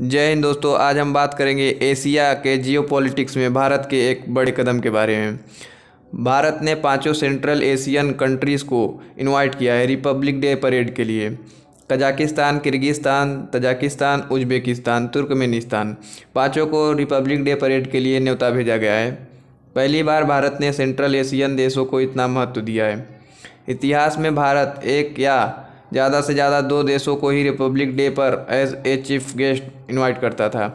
जय हिंद दोस्तों आज हम बात करेंगे एशिया के जियोपॉलिटिक्स में भारत के एक बड़े कदम के बारे में भारत ने पांचों सेंट्रल एशियन कंट्रीज़ को इनवाइट किया है रिपब्लिक डे परेड के लिए Kazakhstan Kyrgyzstan Tajikistan Uzbekistan Turkmenistan पाँचों को रिपब्लिक डे परेड के लिए न्योता भेजा गया है पहली बार भारत ने सेंट्रल एशियन देशों को इतना महत्व दिया है इतिहास में भारत एक या ज़्यादा से ज़्यादा दो देशों को ही रिपब्लिक डे पर as a chief guest invite करता था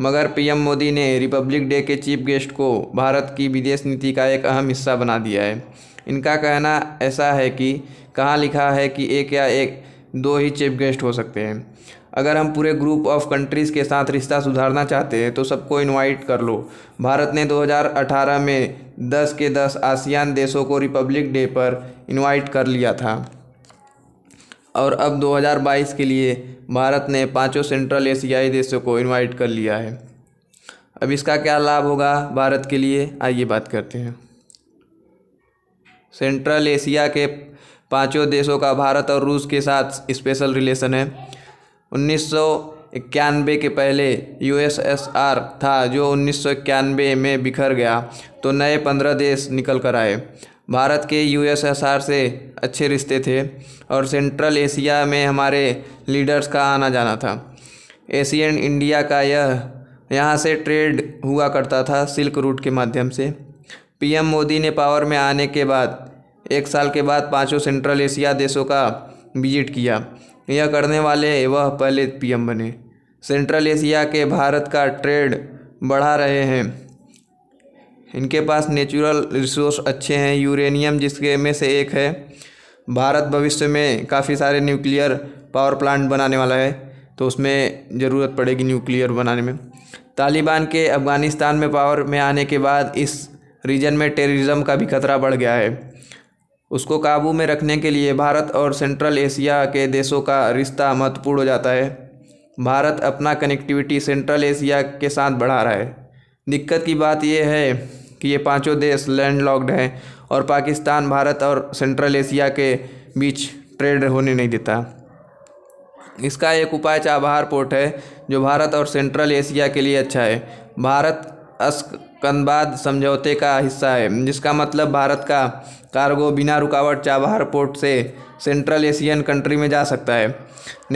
मगर पीएम मोदी ने रिपब्लिक डे के चीफ गेस्ट को भारत की विदेश नीति का एक अहम हिस्सा बना दिया है इनका कहना ऐसा है कि कहाँ लिखा है कि एक या एक दो ही चीफ गेस्ट हो सकते हैं अगर हम पूरे ग्रुप ऑफ कंट्रीज़ के साथ रिश्ता सुधारना चाहते हैं तो सबको इनवाइट कर लो भारत ने 2018 में 10 के 10 आसियान देशों को रिपब्लिक डे पर इनवाइट कर लिया था और अब 2022 के लिए भारत ने पांचों सेंट्रल एशियाई देशों को इनवाइट कर लिया है अब इसका क्या लाभ होगा भारत के लिए आइए बात करते हैं सेंट्रल एशिया के पांचों देशों का भारत और रूस के साथ स्पेशल रिलेशन है उन्नीस इक्यानवे के पहले यूएसएसआर था जो उन्नीस में बिखर गया तो नए पंद्रह देश निकल कर आए भारत के यूएसएसआर से अच्छे रिश्ते थे और सेंट्रल एशिया में हमारे लीडर्स का आना जाना था एशियन इंडिया का यह यहाँ से ट्रेड हुआ करता था सिल्क रूट के माध्यम से पीएम मोदी ने पावर में आने के बाद एक साल के बाद पांचों सेंट्रल एशिया देशों का विजिट किया यह करने वाले वह पहले पीएम बने सेंट्रल एशिया के भारत का ट्रेड बढ़ा रहे हैं इनके पास नेचुरल रिसोर्स अच्छे हैं यूरेनियम जिसके में से एक है भारत भविष्य में काफ़ी सारे न्यूक्लियर पावर प्लांट बनाने वाला है तो उसमें ज़रूरत पड़ेगी न्यूक्लियर बनाने में तालिबान के अफ़गानिस्तान में पावर में आने के बाद इस रीजन में टेररिज्म का भी खतरा बढ़ गया है उसको काबू में रखने के लिए भारत और सेंट्रल एशिया के देशों का रिश्ता महत्वपूर्ण हो जाता है भारत अपना कनेक्टिविटी सेंट्रल एशिया के साथ बढ़ा रहा है दिक्कत की बात यह है कि ये पांचों देश लैंडलॉक्ड हैं और पाकिस्तान भारत और सेंट्रल एशिया के बीच ट्रेड होने नहीं देता इसका एक उपाय चाबहार पोर्ट है जो भारत और सेंट्रल एशिया के लिए अच्छा है भारत अस्कंदबाद समझौते का हिस्सा है जिसका मतलब भारत का कार्गो बिना रुकावट चाबहार पोर्ट से सेंट्रल एशियन कंट्री में जा सकता है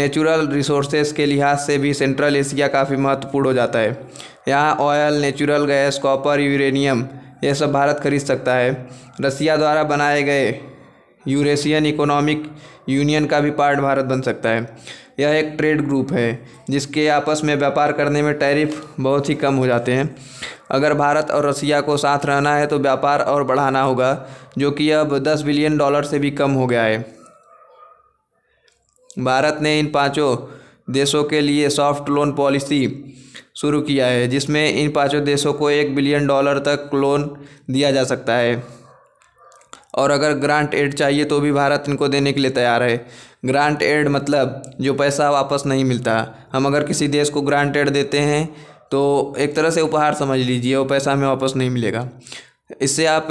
नेचुरल रिसोर्सेज के लिहाज से भी सेंट्रल एशिया काफ़ी महत्वपूर्ण हो जाता है यहाँ oil natural gas copper uranium ये सब भारत खरीद सकता है रसिया द्वारा बनाए गए यूरेशियन इकोनॉमिक यूनियन का भी पार्ट भारत बन सकता है यह एक ट्रेड ग्रुप है जिसके आपस में व्यापार करने में टैरिफ बहुत ही कम हो जाते हैं अगर भारत और रसिया को साथ रहना है तो व्यापार और बढ़ाना होगा जो कि अब दस बिलियन डॉलर से भी कम हो गया है भारत ने इन पाँचों देशों के लिए सॉफ्ट लोन पॉलिसी शुरू किया है जिसमें इन पाँचों देशों को एक बिलियन डॉलर तक लोन दिया जा सकता है और अगर ग्रांट एड चाहिए तो भी भारत इनको देने के लिए तैयार है ग्रांट एड मतलब जो पैसा वापस नहीं मिलता हम अगर किसी देश को ग्रांट एड देते हैं तो एक तरह से उपहार समझ लीजिए वो पैसा हमें वापस नहीं मिलेगा इससे आप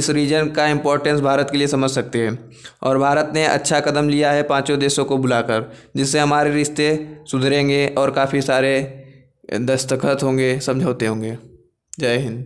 इस रीजन का इम्पोर्टेंस भारत के लिए समझ सकते हैं और भारत ने अच्छा कदम लिया है पांचों देशों को बुलाकर जिससे हमारे रिश्ते सुधरेंगे और काफ़ी सारे दस्तखत होंगे समझौते होंगे जय हिंद